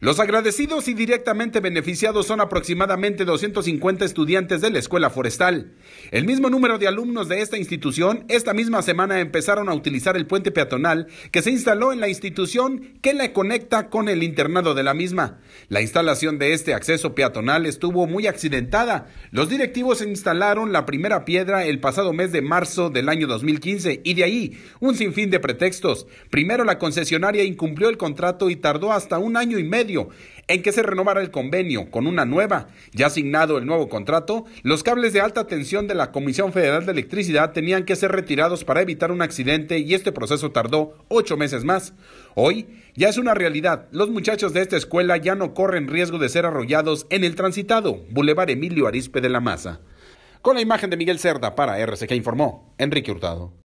Los agradecidos y directamente beneficiados son aproximadamente 250 estudiantes de la Escuela Forestal. El mismo número de alumnos de esta institución esta misma semana empezaron a utilizar el puente peatonal que se instaló en la institución que la conecta con el internado de la misma. La instalación de este acceso peatonal estuvo muy accidentada. Los directivos instalaron la primera piedra el pasado mes de marzo del año 2015 y de ahí un sinfín de pretextos. Primero la concesionaria incumplió el contrato y tardó hasta un año y medio en que se renovara el convenio con una nueva. Ya asignado el nuevo contrato, los cables de alta tensión de la Comisión Federal de Electricidad tenían que ser retirados para evitar un accidente y este proceso tardó ocho meses más. Hoy ya es una realidad. Los muchachos de esta escuela ya no corren riesgo de ser arrollados en el transitado Boulevard Emilio Arispe de la Maza. Con la imagen de Miguel Cerda para RCG informó Enrique Hurtado.